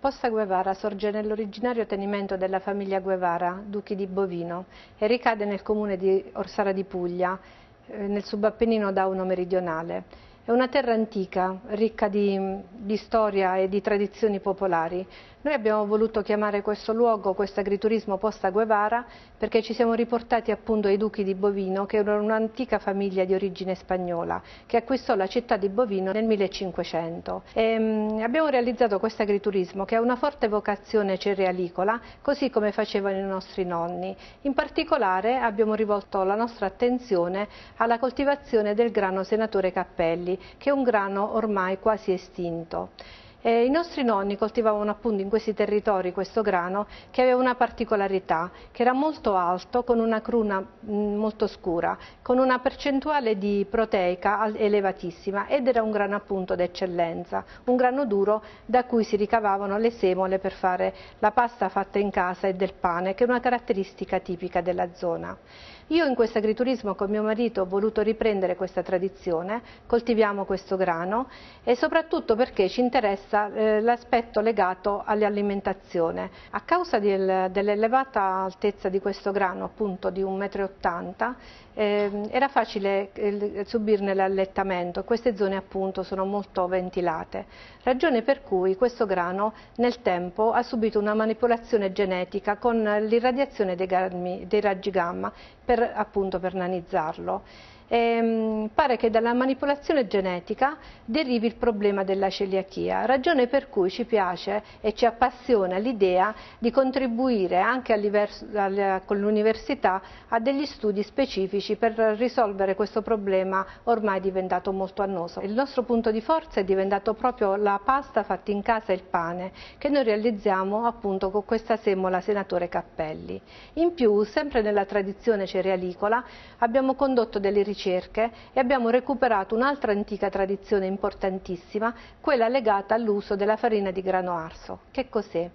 Possa Guevara sorge nell'originario tenimento della famiglia Guevara, duchi di Bovino, e ricade nel comune di Orsara di Puglia, eh, nel subappennino dauno meridionale. È una terra antica, ricca di, di storia e di tradizioni popolari, noi abbiamo voluto chiamare questo luogo, questo agriturismo Posta Guevara, perché ci siamo riportati appunto ai duchi di Bovino, che erano un'antica famiglia di origine spagnola, che acquistò la città di Bovino nel 1500. E, mh, abbiamo realizzato questo agriturismo che ha una forte vocazione cerealicola, così come facevano i nostri nonni. In particolare abbiamo rivolto la nostra attenzione alla coltivazione del grano senatore Cappelli, che è un grano ormai quasi estinto. Eh, I nostri nonni coltivavano appunto in questi territori questo grano che aveva una particolarità, che era molto alto, con una cruna mh, molto scura, con una percentuale di proteica elevatissima ed era un grano appunto d'eccellenza, un grano duro da cui si ricavavano le semole per fare la pasta fatta in casa e del pane, che è una caratteristica tipica della zona. Io in questo agriturismo con mio marito ho voluto riprendere questa tradizione, coltiviamo questo grano e soprattutto perché ci interessa riguarda eh, l'aspetto legato all'alimentazione. A causa del, dell'elevata altezza di questo grano, appunto di 1,80 m, eh, era facile eh, subirne l'allettamento. Queste zone appunto sono molto ventilate, ragione per cui questo grano nel tempo ha subito una manipolazione genetica con l'irradiazione dei, dei raggi gamma per, appunto per nanizzarlo ehm, pare che dalla manipolazione genetica derivi il problema della celiachia, ragione per cui ci piace e ci appassiona l'idea di contribuire anche con l'università a degli studi specifici per risolvere questo problema ormai diventato molto annoso. Il nostro punto di forza è diventato proprio la pasta fatta in casa e il pane che noi realizziamo appunto con questa semola senatore Cappelli. In più, sempre nella tradizione cerealicola, abbiamo condotto delle ricerche ricerche e abbiamo recuperato un'altra antica tradizione importantissima, quella legata all'uso della farina di grano arso. Che cos'è?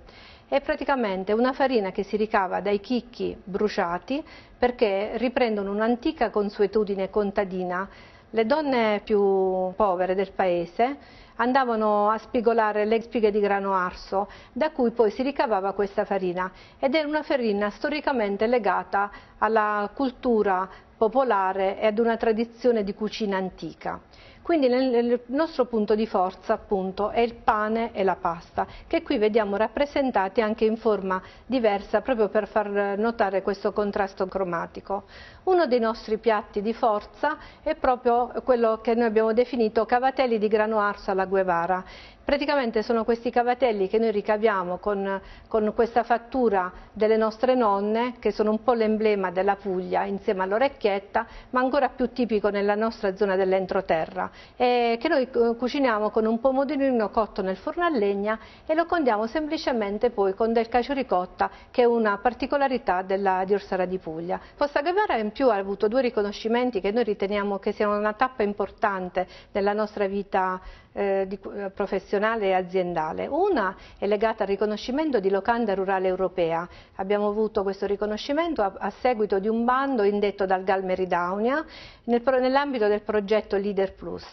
È praticamente una farina che si ricava dai chicchi bruciati perché riprendono un'antica consuetudine contadina. Le donne più povere del paese andavano a spigolare le spighe di grano arso, da cui poi si ricavava questa farina ed era una farina storicamente legata alla cultura popolare e ad una tradizione di cucina antica. Quindi il nostro punto di forza appunto è il pane e la pasta, che qui vediamo rappresentati anche in forma diversa proprio per far notare questo contrasto cromatico. Uno dei nostri piatti di forza è proprio quello che noi abbiamo definito cavatelli di grano arso alla guevara Praticamente sono questi cavatelli che noi ricaviamo con, con, questa fattura delle nostre nonne, che sono un po' l'emblema della Puglia insieme all'orecchietta, ma ancora più tipico nella nostra zona dell'entroterra, eh, che noi cuciniamo con un pomodorino cotto nel forno a legna e lo condiamo semplicemente poi con del cacio ricotta, che è una particolarità della, di Orsara di Puglia. Fossa Guevara in più ha avuto due riconoscimenti che noi riteniamo che siano una tappa importante nella nostra vita eh, di, eh, professionale professionale e aziendale. Una è legata al riconoscimento di locanda rurale europea. Abbiamo avuto questo riconoscimento a, a seguito di un bando indetto dal Gal Meridaunia nel, nell'ambito del progetto Leader Plus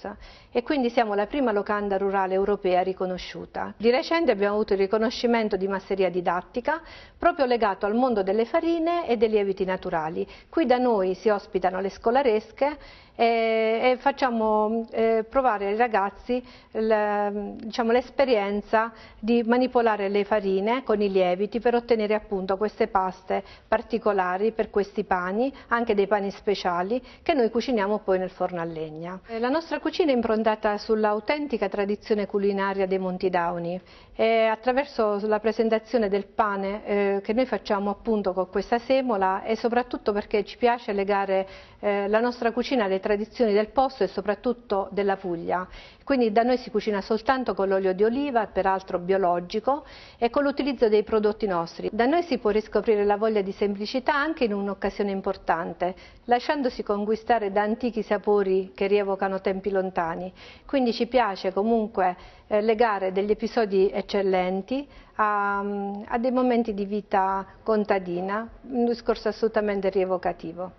e quindi siamo la prima locanda rurale europea riconosciuta. Di recente abbiamo avuto il riconoscimento di masseria didattica proprio legato al mondo delle farine e dei lieviti naturali. Qui da noi si ospitano le scolaresche e, e facciamo eh, provare ai ragazzi diciamo, l'esperienza diciamo, di manipolare le farine con i lieviti per ottenere appunto queste paste particolari per questi pani, anche dei pani speciali che noi cuciniamo poi nel forno a legna. Eh, la nostra cucina è improntata sull'autentica tradizione culinaria dei Monti Dauni e attraverso la presentazione del pane eh, che noi facciamo appunto con questa semola e soprattutto perché ci piace legare eh, la nostra cucina alle tradizioni tradizioni del posto e soprattutto della Puglia. Quindi da noi si cucina soltanto con l'olio di oliva, peraltro biologico, e con l'utilizzo dei prodotti nostri. Da noi si può riscoprire la voglia di semplicità anche in un'occasione importante, lasciandosi conquistare da antichi sapori che rievocano tempi lontani. Quindi ci piace comunque eh, legare degli episodi eccellenti a, a dei momenti di vita contadina, un discorso assolutamente rievocativo.